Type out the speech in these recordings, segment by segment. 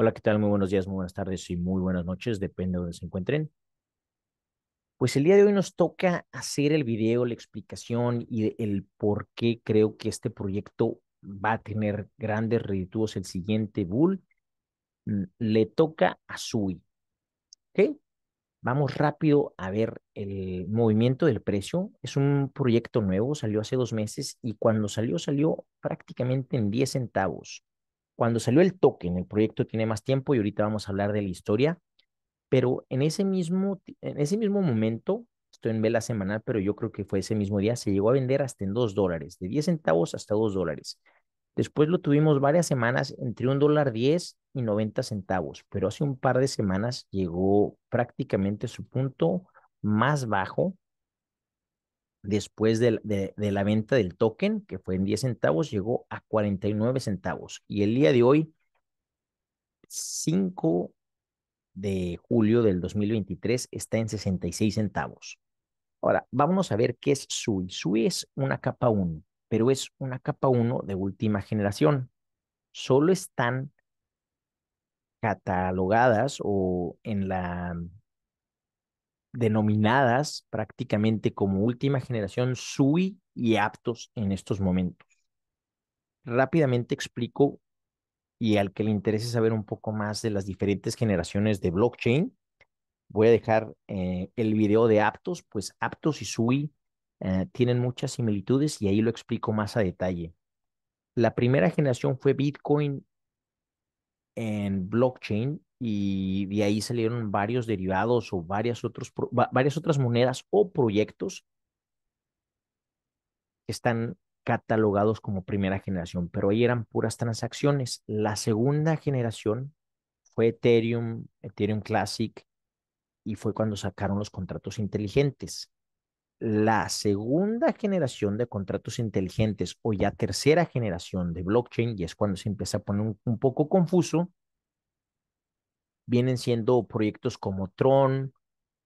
Hola, ¿qué tal? Muy buenos días, muy buenas tardes y muy buenas noches, depende de donde se encuentren. Pues el día de hoy nos toca hacer el video, la explicación y el por qué creo que este proyecto va a tener grandes redituos el siguiente bull. Le toca a Sui. Vamos rápido a ver el movimiento del precio. Es un proyecto nuevo, salió hace dos meses y cuando salió, salió prácticamente en 10 centavos. Cuando salió el token, el proyecto tiene más tiempo y ahorita vamos a hablar de la historia, pero en ese mismo, ese mismo momento, estoy en vela semanal, pero yo creo que fue ese mismo día, se llegó a vender hasta en 2 dólares, de 10 centavos hasta 2 dólares. Después lo tuvimos varias semanas entre un dólar 10 y 90 centavos, pero hace un par de semanas llegó prácticamente su punto más bajo después de, la venta del token, que fue en 10 centavos, llegó a 49 centavos. Y el día de hoy, 5 de julio del 2023, está en 66 centavos. Ahora, vamos a ver qué es SUI. SUI es una capa 1, pero es una capa 1 de última generación. Solo están catalogadas o en la denominadas prácticamente como última generación SUI y aptos en estos momentos. Rápidamente explico y al que le interese saber un poco más de las diferentes generaciones de blockchain, voy a dejar eh, el video de Aptos, pues Aptos y SUI eh, tienen muchas similitudes y ahí lo explico más a detalle. La primera generación fue Bitcoin en blockchain y de ahí salieron varios derivados o varias, varias otras monedas o proyectos que están catalogados como primera generación, pero ahí eran puras transacciones. La segunda generación fue Ethereum, Ethereum Classic, y fue cuando sacaron los contratos inteligentes. La segunda generación de contratos inteligentes o ya tercera generación de blockchain, y es cuando se empieza a poner un poco confuso, vienen siendo proyectos como Tron,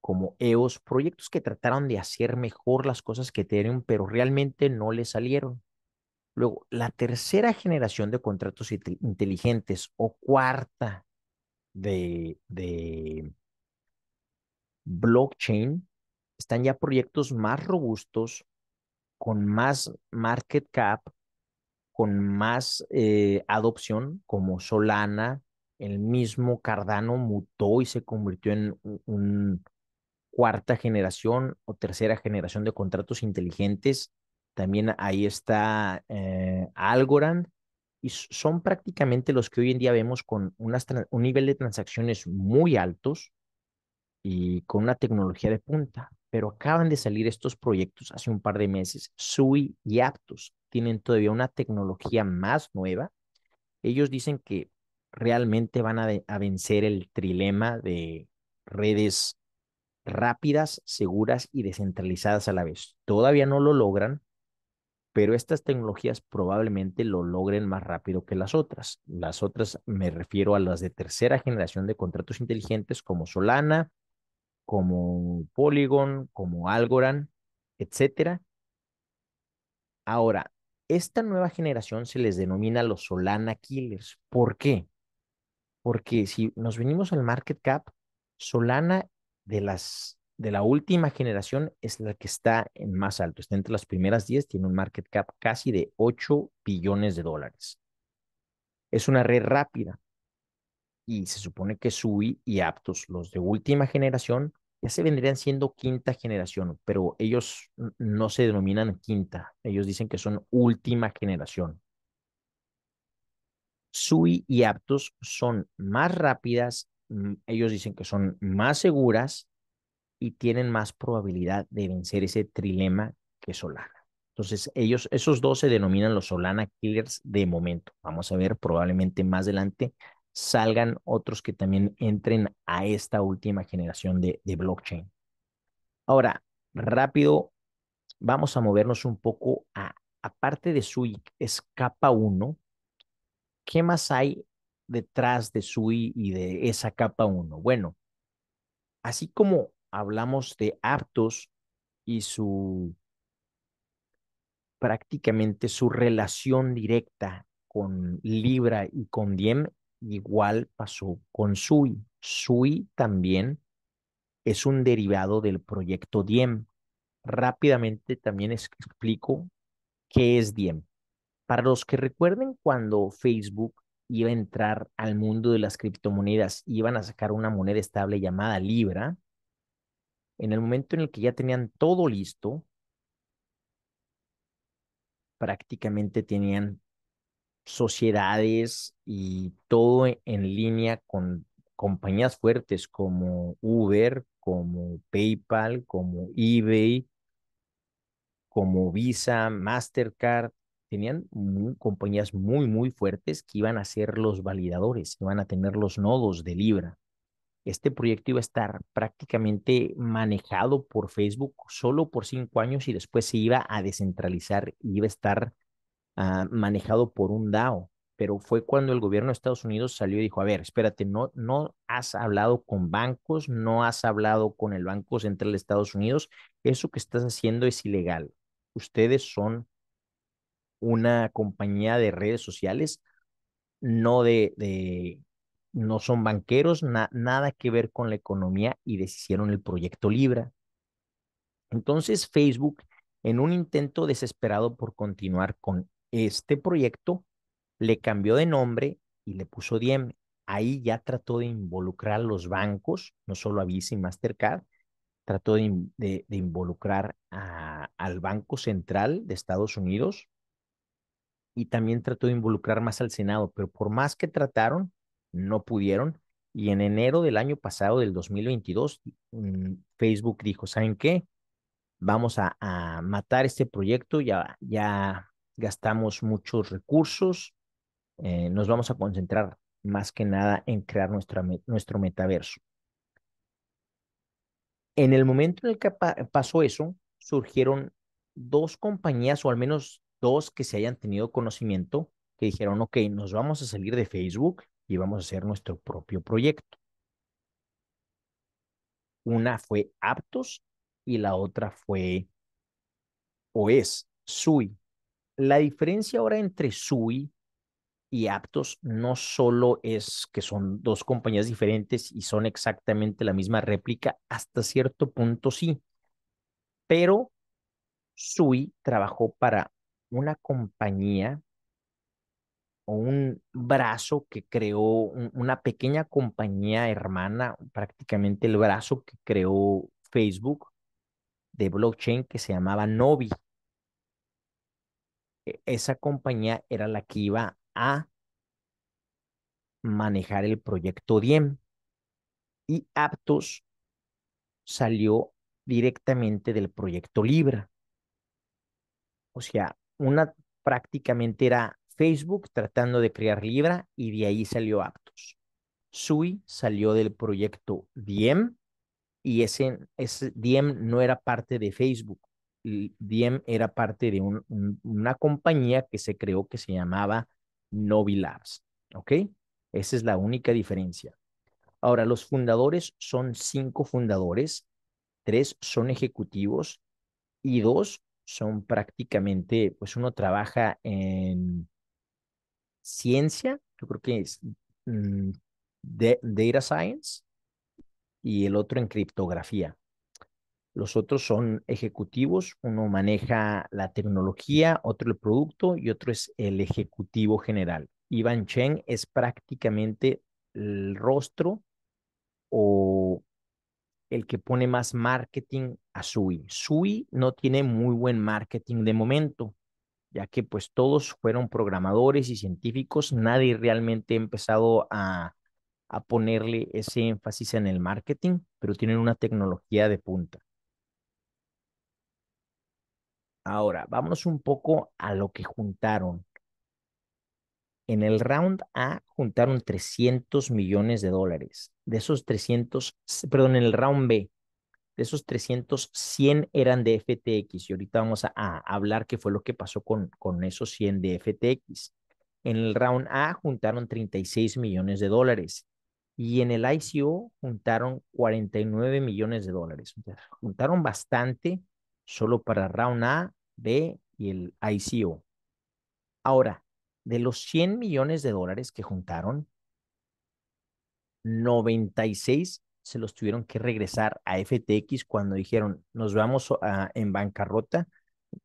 como EOS, proyectos que trataron de hacer mejor las cosas que tienen, pero realmente no le salieron. Luego, la tercera generación de contratos inteligentes o cuarta de, de blockchain, están ya proyectos más robustos, con más market cap, con más eh, adopción, como Solana, el mismo Cardano mutó y se convirtió en una cuarta generación o tercera generación de contratos inteligentes. También ahí está eh, Algorand y son prácticamente los que hoy en día vemos con unas, un nivel de transacciones muy altos y con una tecnología de punta. Pero acaban de salir estos proyectos hace un par de meses, Sui y Aptos. Tienen todavía una tecnología más nueva. Ellos dicen que realmente van a, vencer el trilema de redes rápidas, seguras y descentralizadas a la vez. Todavía no lo logran, pero estas tecnologías probablemente lo logren más rápido que las otras. Las otras me refiero a las de tercera generación de contratos inteligentes como Solana, como Polygon, como Algorand, etcétera. Ahora, esta nueva generación se les denomina los Solana Killers. ¿Por qué? porque si nos venimos al market cap, Solana de las de la última generación es la que está en más alto, está entre las primeras 10, tiene un market cap casi de 8 billones de dólares. Es una red rápida y se supone que Sui y Aptos, los de última generación, ya se vendrían siendo quinta generación, pero ellos no se denominan quinta, ellos dicen que son última generación. SUI y Aptos son más rápidas, mm, ellos dicen que son más seguras y tienen más probabilidad de vencer ese trilema que Solana. Entonces, ellos, esos dos se denominan los Solana Killers de momento. Vamos a ver, probablemente más adelante salgan otros que también entren a esta última generación de, blockchain. Ahora, rápido, vamos a movernos un poco a, aparte de SUI, es capa 1, ¿qué más hay detrás de SUI y de esa capa 1? Bueno, así como hablamos de Aptos y su prácticamente su relación directa con Libra y con Diem, igual pasó con SUI. SUI también es un derivado del proyecto Diem. Rápidamente también explico qué es Diem. Para los que recuerden cuando Facebook iba a entrar al mundo de las criptomonedas, iban a sacar una moneda estable llamada Libra, en el momento en el que ya tenían todo listo, prácticamente tenían sociedades y todo e-, en línea con compañías fuertes como Uber, como PayPal, como eBay, como Visa, Mastercard, tenían compañías muy, muy fuertes que iban a ser los validadores, iban a tener los nodos de Libra. Este proyecto iba a estar prácticamente manejado por Facebook solo por cinco años y después se iba a descentralizar y iba a estar ah, manejado por un DAO. Pero fue cuando el gobierno de Estados Unidos salió y dijo, a ver, espérate, no, no has hablado con bancos, no has hablado con el Banco Central de Estados Unidos, eso que estás haciendo es ilegal. Ustedes son una compañía de redes sociales, no de, de no son banqueros, nada que ver con la economía y deshicieron el proyecto Libra. Entonces Facebook, en un intento desesperado por continuar con este proyecto, le cambió de nombre y le puso Diem. Ahí ya trató de involucrar a los bancos, no solo a Visa y Mastercard, trató de, de, de involucrar a, al Banco Central de Estados Unidos, y también trató de involucrar más al Senado, pero por más que trataron, no pudieron. Y en enero del año pasado, del 2022, mm, Facebook dijo, ¿saben qué? Vamos a, matar este proyecto, ya, ya gastamos muchos recursos, eh, nos vamos a concentrar más que nada en crear nuestro metaverso. En el momento en el que pasó eso, surgieron dos compañías, o al menos Dos, que se hayan tenido conocimiento, que dijeron, ok, nos vamos a salir de Facebook y vamos a hacer nuestro propio proyecto. Una fue Aptos y la otra fue o es SUI. La diferencia ahora entre SUI y Aptos no solo es que son dos compañías diferentes y son exactamente la misma réplica, hasta cierto punto sí, pero SUI trabajó para una compañía o un brazo que creó una pequeña compañía hermana, prácticamente el brazo que creó Facebook de blockchain que se llamaba Novi. E, esa compañía era la que iba a manejar el proyecto Diem y Aptos salió directamente del proyecto Libra. O sea, una prácticamente era Facebook tratando de crear Libra y de ahí salió Aptos. Sui salió del proyecto Diem y ese, Diem no era parte de Facebook. Diem era parte de una compañía que se creó que se llamaba Novi Labs. ¿Ok? Esa es la única diferencia. Ahora, los fundadores son cinco fundadores, tres son ejecutivos y dos son prácticamente, pues uno trabaja en ciencia, yo creo que es mm, de, data science y el otro en criptografía. Los otros son ejecutivos, uno maneja la tecnología, otro el producto y otro es el ejecutivo general. ivan Chen es prácticamente el rostro o el que pone más marketing a Sui. Sui no tiene muy buen marketing de momento, ya que pues todos fueron programadores y científicos, nadie realmente ha empezado a, a ponerle ese énfasis en el marketing, pero tienen una tecnología de punta. Ahora, vámonos un poco a lo que juntaron en el round A juntaron 300 millones de dólares. De esos 300, perdón, en el round B, de esos 300, 100 eran de FTX. Y ahorita vamos a, hablar qué fue lo que pasó con, con esos 100 de FTX. En el round A juntaron 36 millones de dólares. Y en el ICO juntaron 49 millones de dólares. Juntaron bastante solo para round A, B y el ICO. Ahora, de los 100 millones de dólares que juntaron, 96 se los tuvieron que regresar a FTX cuando dijeron, nos vamos a, en bancarrota.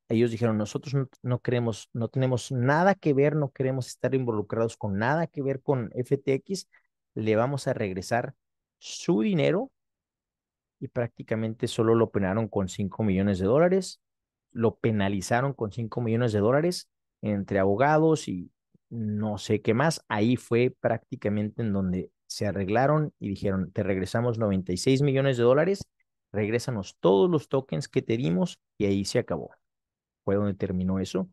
Ellos dijeron, nosotros no, no, queremos, no tenemos nada que ver, no queremos estar involucrados con nada que ver con FTX, le vamos a regresar su dinero y prácticamente solo lo penaron con 5 millones de dólares, lo penalizaron con 5 millones de dólares entre abogados y no sé qué más. Ahí fue prácticamente en donde se arreglaron y dijeron, te regresamos 96 millones de dólares, regrésanos todos los tokens que te dimos y ahí se acabó. Fue donde terminó eso.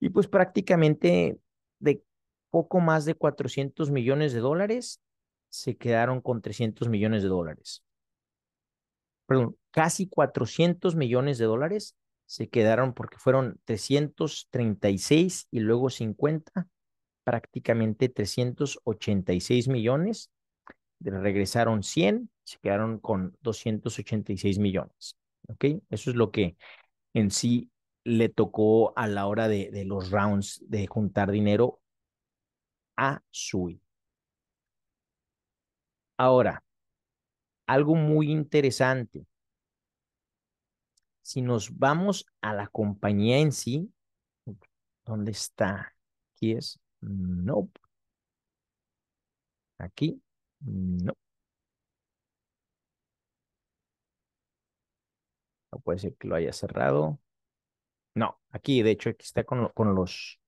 Y pues prácticamente de poco más de 400 millones de dólares, se quedaron con 300 millones de dólares. Perdón, casi 400 millones de dólares se quedaron porque fueron 336 y luego 50, prácticamente 386 millones. Regresaron 100, se quedaron con 286 millones. ¿Ok? Eso es lo que en sí le tocó a la hora de, de los rounds de juntar dinero a SUI. Ahora, algo muy interesante si nos vamos a la compañía en sí, ¿dónde está? Aquí es, no. Aquí, no. No puede ser que lo haya cerrado. No, aquí, de hecho, aquí está con, con los...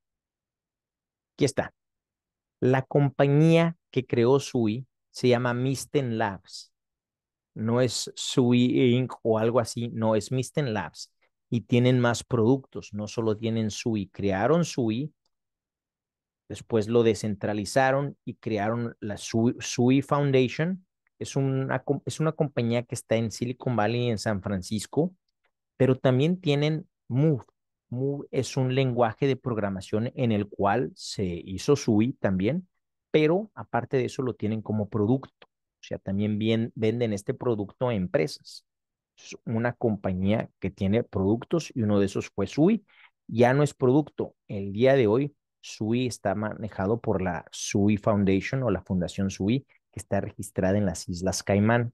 Aquí está. La compañía que creó SUI se llama Misten Labs no es Sui Inc. o algo así, no, es Misten Labs. Y tienen más productos, no solo tienen Sui, crearon Sui, después lo descentralizaron y crearon la Sui, Foundation. Es una, es una compañía que está en Silicon Valley, en San Francisco, pero también tienen Move. Move es un lenguaje de programación en el cual se hizo SUI también, pero aparte de eso lo tienen como producto. O sea, también venden este producto a empresas. Es una compañía que tiene productos y uno de esos fue SUI. Ya no es producto. El día de hoy, SUI está manejado por la SUI Foundation o la Fundación SUI, que está registrada en las Islas Caimán.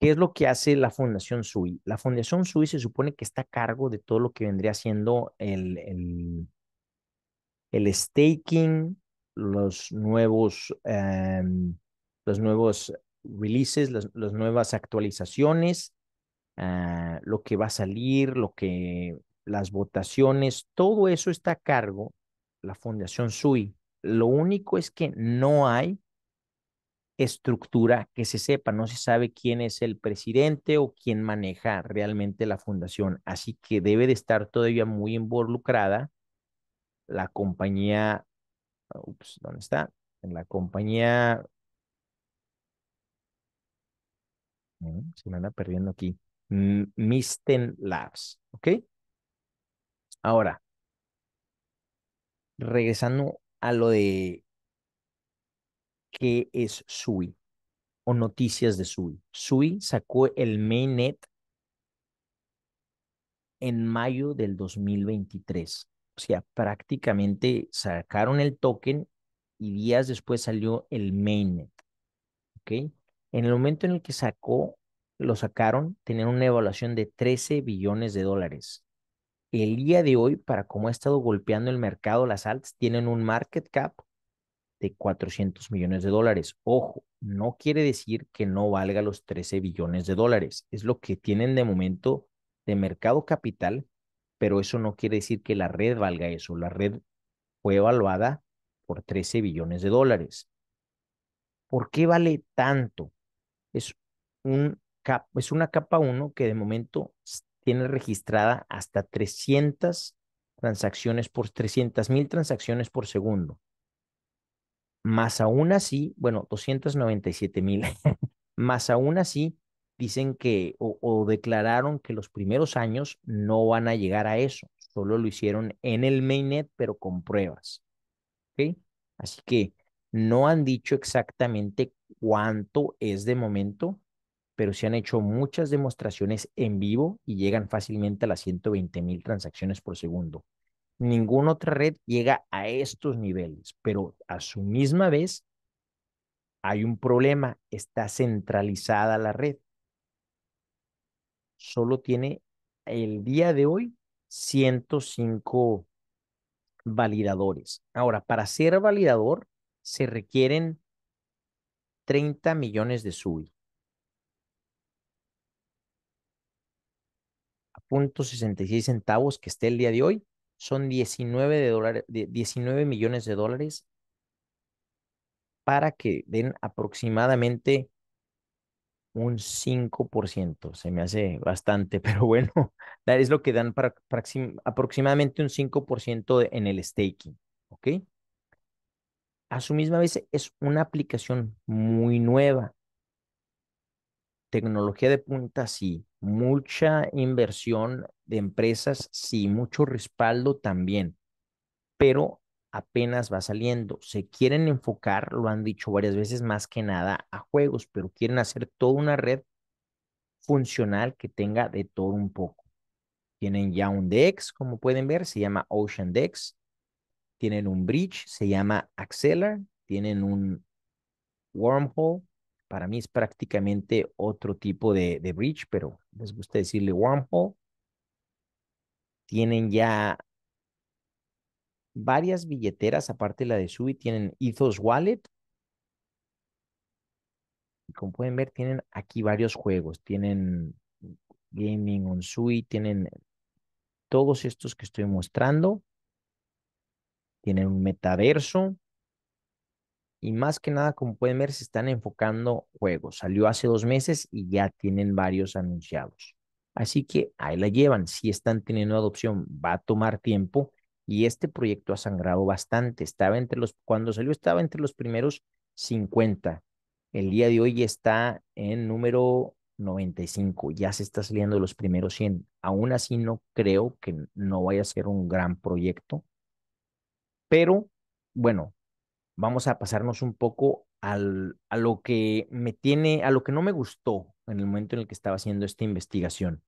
¿Qué es lo que hace la Fundación SUI? La Fundación SUI se supone que está a cargo de todo lo que vendría siendo el, el, staking, los nuevos em, los nuevos releases, las, nuevas actualizaciones, ah, lo que va a salir, lo que las votaciones, todo eso está a cargo la Fundación SUI. Lo único es que no hay estructura que se sepa, no se sabe quién es el presidente o quién maneja realmente la fundación, así que debe de estar todavía muy involucrada la compañía, ah, ¿dónde está? En la compañía se me anda perdiendo aquí. Misten Labs, ¿ok? Ahora, regresando a lo de qué es SUI o noticias de SUI. SUI sacó el mainnet en mayo del 2023. O sea, prácticamente sacaron el token y días después salió el mainnet. ¿Ok? En el momento en el que sacó, lo sacaron, tenían una evaluación de 13 billones de dólares. El día de hoy, para cómo ha estado golpeando el mercado, las alts tienen un market cap de 400 millones de dólares. Ojo, no quiere decir que no valga los 13 billones de dólares. Es lo que tienen de momento de mercado capital, pero eso no quiere decir que la red valga eso. La red fue evaluada por 13 billones de dólares. ¿Por qué vale tanto? es, un es una capa 1 que de momento tiene registrada hasta 300 transacciones por 300 mil transacciones por segundo. Más aún así, bueno, 297 mil, más aún así, dicen que o, declararon que los primeros años no van a llegar a eso, solo lo hicieron en el mainnet, pero con pruebas. ¿Ok? Así que no han dicho exactamente cuánto es de momento, pero se han hecho muchas demostraciones en vivo y llegan fácilmente a las 120 mil transacciones por segundo. Ninguna otra red llega a estos niveles, pero a su misma vez hay un problema, está centralizada la red. Solo tiene el día de hoy 105 validadores. Ahora, para ser validador se requieren 30 millones de SUI. A punto 66 centavos que esté el día de hoy, son 19, de 19 millones de dólares para que den aproximadamente un 5%. Se me hace bastante, pero bueno, es lo que dan aproximadamente un 5% de, en el staking. ¿Ok? a su misma vez es una aplicación muy nueva. Tecnología de punta, sí. Mucha inversión de empresas, sí. Mucho respaldo también. Pero apenas va saliendo. Se quieren enfocar, lo han dicho varias veces, más que nada a juegos, pero quieren hacer toda una red funcional que tenga de todo un poco. Tienen ya un DEX, como pueden ver, se llama Ocean DEX tienen un bridge, se llama Acceler. tienen un wormhole. Para mí es prácticamente otro tipo de, bridge, pero les gusta decirle wormhole. Tienen ya varias billeteras, aparte de la de Sui, tienen Ethos Wallet. Y como pueden ver, tienen aquí varios juegos. Tienen Gaming on Sui, tienen todos estos que estoy mostrando tienen un metaverso y más que nada, como pueden ver, se están enfocando juegos. Salió hace dos meses y ya tienen varios anunciados. Así que ahí la llevan. Si están teniendo adopción, va a tomar tiempo y este proyecto ha sangrado bastante. Estaba entre los, cuando salió estaba entre los primeros 50. El día de hoy está en número 95. Ya se está saliendo de los primeros 100. Aún así no creo que no vaya a ser un gran proyecto pero bueno, vamos a pasarnos un poco al, a lo que me tiene, a lo que no me gustó en el momento en el que estaba haciendo esta investigación.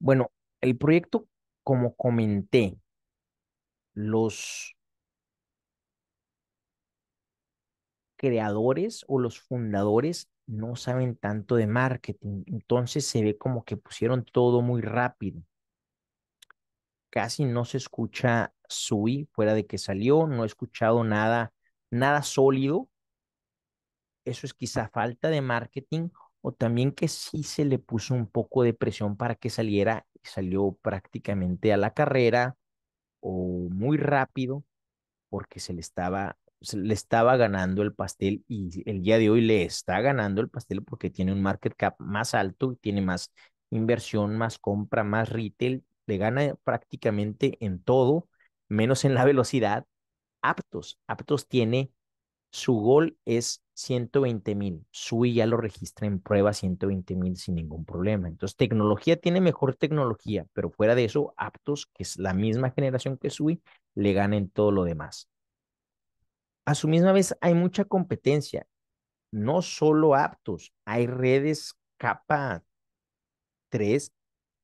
Bueno, el proyecto, como comenté, los creadores o los fundadores no saben tanto de marketing, entonces se ve como que pusieron todo muy rápido casi no se escucha Sui fuera de que salió, no he escuchado nada, nada sólido. Eso es quizá falta de marketing o también que sí se le puso un poco de presión para que saliera y salió prácticamente a la carrera o muy rápido porque se le estaba le estaba ganando el pastel y el día de hoy le está ganando el pastel porque tiene un market cap más alto y tiene más inversión, más compra, más retail le gana prácticamente en todo, menos en la velocidad. Aptos, Aptos tiene su gol es 120 mil. Sui ya lo registra en prueba 120 mil sin ningún problema. Entonces, tecnología tiene mejor tecnología, pero fuera de eso, Aptos, que es la misma generación que Sui, le gana en todo lo demás. A su misma vez, hay mucha competencia. No solo Aptos, hay redes capa 3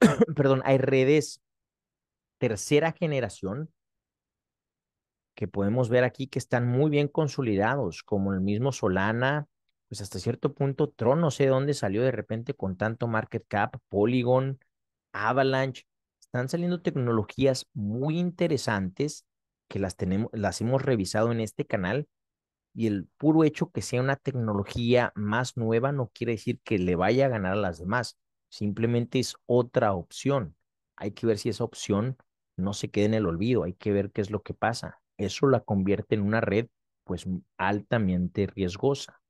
Ah, perdón, hay redes tercera generación que podemos ver aquí que están muy bien consolidados, como el mismo Solana, pues hasta cierto punto Tron, no sé dónde salió de repente con tanto market cap, Polygon, Avalanche, están saliendo tecnologías muy interesantes que las tenemos, las hemos revisado en este canal y el puro hecho que sea una tecnología más nueva no quiere decir que le vaya a ganar a las demás. Simplemente es otra opción. Hay que ver si esa opción no se queda en el olvido, hay que ver qué es lo que pasa. Eso la convierte en una red pues altamente riesgosa.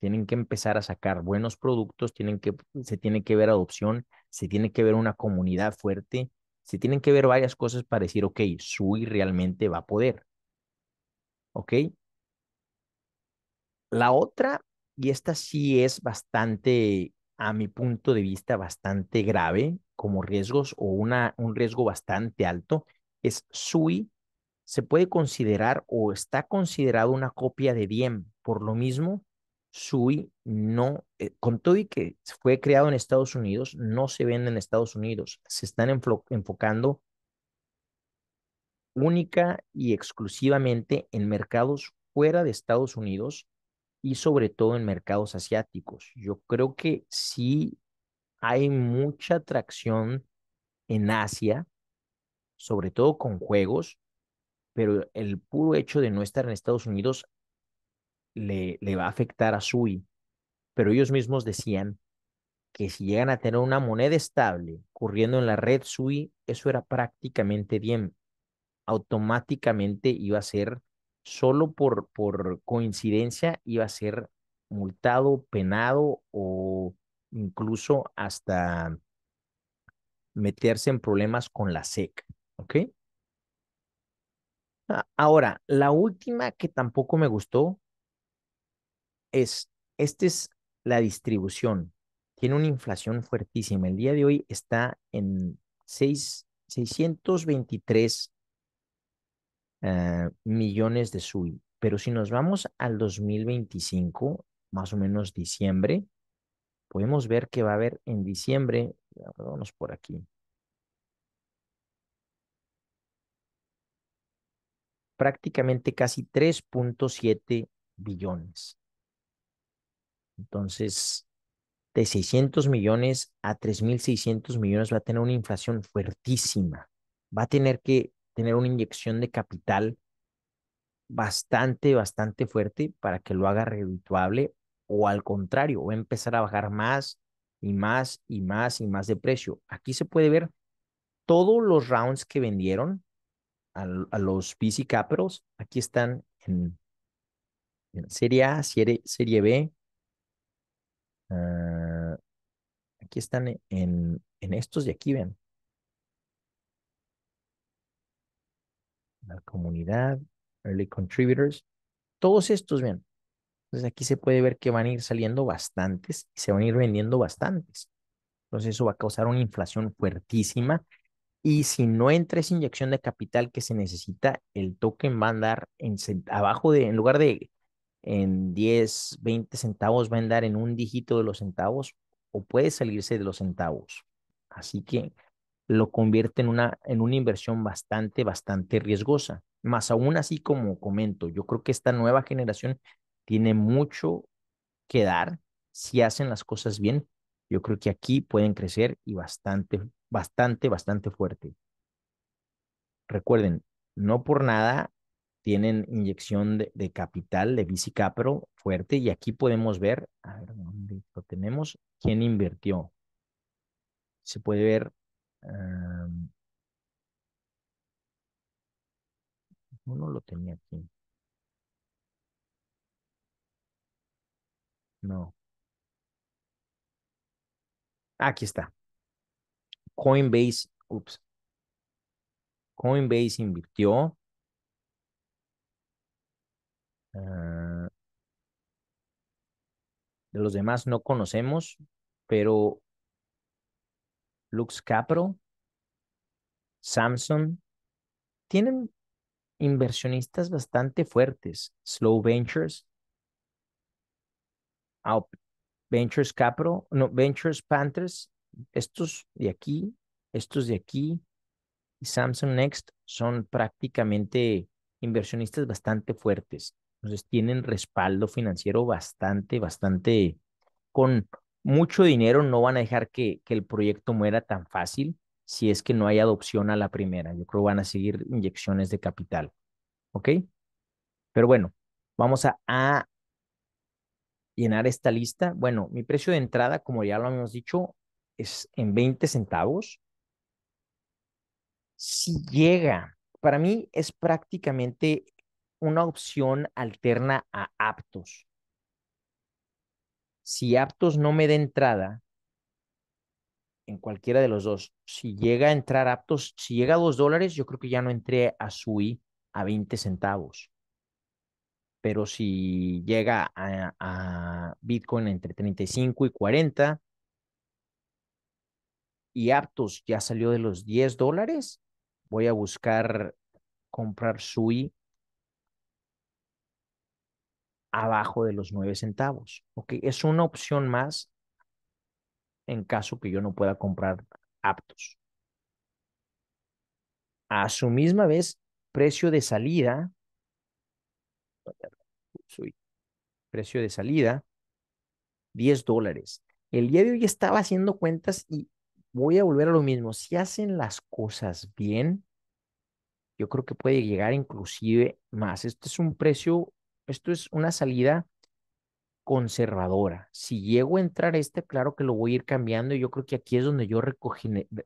Tienen que empezar a sacar buenos productos, tienen que, se tiene que ver adopción, se tiene que ver una comunidad fuerte, se tienen que ver varias cosas para decir, ok, Sui realmente va a poder. ¿Ok? La otra, y esta sí es bastante a mi punto de vista, bastante grave como riesgos o una, un riesgo bastante alto, es SUI, se puede considerar o está considerado una copia de Diem. Por lo mismo, SUI no, eh, con todo y que fue creado en Estados Unidos, no se vende en Estados Unidos. Se están enfocando única y exclusivamente en mercados fuera de Estados Unidos y sobre todo en mercados asiáticos. Yo creo que sí hay mucha atracción en Asia, sobre todo con juegos, pero el puro hecho de no estar en Estados Unidos le, le va a afectar a Sui. Pero ellos mismos decían que si llegan a tener una moneda estable corriendo en la red SUI, eso era prácticamente bien. Automáticamente iba a ser solo por, por coincidencia iba a ser multado, penado o incluso hasta meterse en problemas con la SEC. ¿Ok? Ah, ahora, la última que tampoco me gustó es, esta es la distribución. Tiene una inflación fuertísima. El día de hoy está en 6, 623 eh, millones de SUI. Pero si nos vamos al 2025, más o menos diciembre, podemos ver que va a haber en diciembre, vamos por aquí, prácticamente casi 3.7 billones. Entonces, de 600 millones a 3.600 millones va a tener una inflación fuertísima. Va a tener que tener una inyección de capital bastante, bastante fuerte para que lo haga redituable o al contrario, va a empezar a bajar más y más y más y más de precio. Aquí se puede ver todos los rounds que vendieron a, los PC capros Aquí están en, Serie A, Serie, B. Ah, aquí están en, en estos de aquí, ven. la comunidad, early contributors, todos estos, bien, Entonces aquí se puede ver que van a ir saliendo bastantes y se van a ir vendiendo bastantes. Entonces eso va a causar una inflación fuertísima y si no entra esa inyección de capital que se necesita, el token va a andar en, abajo de, en lugar de en 10, 20 centavos, va a andar en un dígito de los centavos o puede salirse de los centavos. Así que lo convierte en una, en una inversión bastante, bastante riesgosa. Más aún así, como comento, yo creo que esta nueva generación tiene mucho que dar si hacen las cosas bien. Yo creo que aquí pueden crecer y bastante, bastante, bastante fuerte. Recuerden, no por nada tienen inyección de, capital, de VC fuerte, y aquí podemos ver, a ver, ¿dónde lo tenemos? ¿Quién invirtió? Se puede ver Em, no lo tenía aquí. No. Aquí está. Coinbase. Ups. Coinbase invirtió. Eh, de los demás no conocemos, pero Lux Capital, Samsung, tienen inversionistas bastante fuertes, Slow Ventures, Ventures Capital, no, Ventures Panthers, estos de aquí, estos de aquí y Samsung Next son prácticamente inversionistas bastante fuertes. Entonces tienen respaldo financiero bastante, bastante con mucho dinero no van a dejar que, el proyecto muera tan fácil si es que no hay adopción a la primera. Yo creo que van a seguir inyecciones de capital. ¿Ok? Pero bueno, vamos a, a llenar esta lista. Bueno, mi precio de entrada, como ya lo hemos dicho, es en 20 centavos. Si llega, para mí es prácticamente una opción alterna a Aptos si Aptos no me da entrada, en cualquiera de los dos, si llega a entrar Aptos, si llega a dos dólares, yo creo que ya no entré a SUI a 20 centavos. Pero si llega a, a Bitcoin entre 35 y 40 y Aptos ya salió de los 10 dólares, voy a buscar comprar SUI abajo de los 9 centavos. ¿ok? Es una opción más en caso que yo no pueda comprar aptos. A su misma vez, precio de salida, precio de salida, 10 dólares. El día de hoy estaba haciendo cuentas y voy a volver a lo mismo. Si hacen las cosas bien, yo creo que puede llegar inclusive más. Este es un precio esto es una salida conservadora. Si llego a entrar este, claro que lo voy a ir cambiando. Yo creo que aquí es donde yo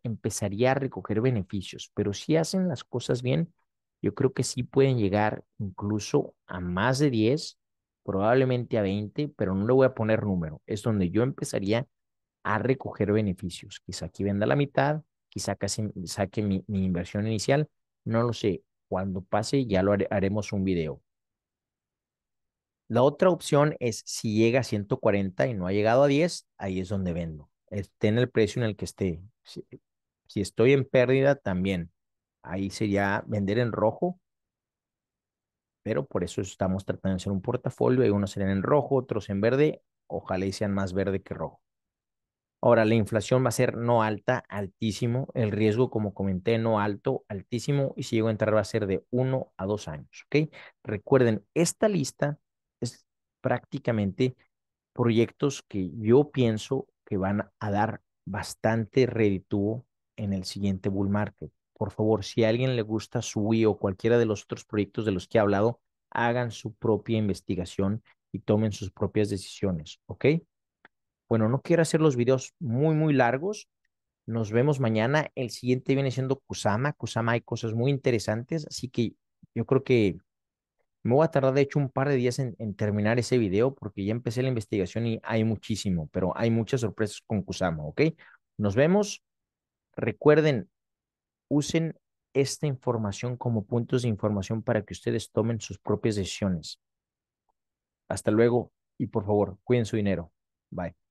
empezaría a recoger beneficios, pero si hacen las cosas bien, yo creo que sí pueden llegar incluso a más de 10, probablemente a 20, pero no le voy a poner número. Es donde yo empezaría a recoger beneficios. Quizá aquí venda la mitad, quizá casi saque mi, inversión inicial, no lo sé. Cuando pase ya lo haremos un video. La otra opción es si llega a 140 y no ha llegado a 10, ahí es donde vendo. Esté en el precio en el que esté. Si, estoy en pérdida, también. Ahí sería vender en rojo. Pero por eso estamos tratando de hacer un portafolio. Hay unos en rojo, otros en verde. Ojalá y sean más verde que rojo. Ahora, la inflación va a ser no alta, altísimo. El riesgo, como comenté, no alto, altísimo. Y si llego a entrar, va a ser de uno a dos años. Recuerden, esta lista prácticamente proyectos que yo pienso que van a dar bastante redituo en el siguiente bull market. Por favor, si a alguien le gusta su Sui o cualquiera de los otros proyectos de los que he hablado, hagan su propia investigación y tomen sus propias decisiones, ¿ok? Bueno, no quiero hacer los videos muy, muy largos. Nos vemos mañana. El siguiente viene siendo Kusama. Kusama hay cosas muy interesantes, así que yo creo que me voy a tardar, de hecho, un par de días en, terminar ese video porque ya empecé la investigación y hay muchísimo, pero hay muchas sorpresas con Kusama, ¿ok? Nos vemos. Recuerden, usen esta información como puntos de información para que ustedes tomen sus propias decisiones. Hasta luego y por favor, cuiden su dinero. Bye.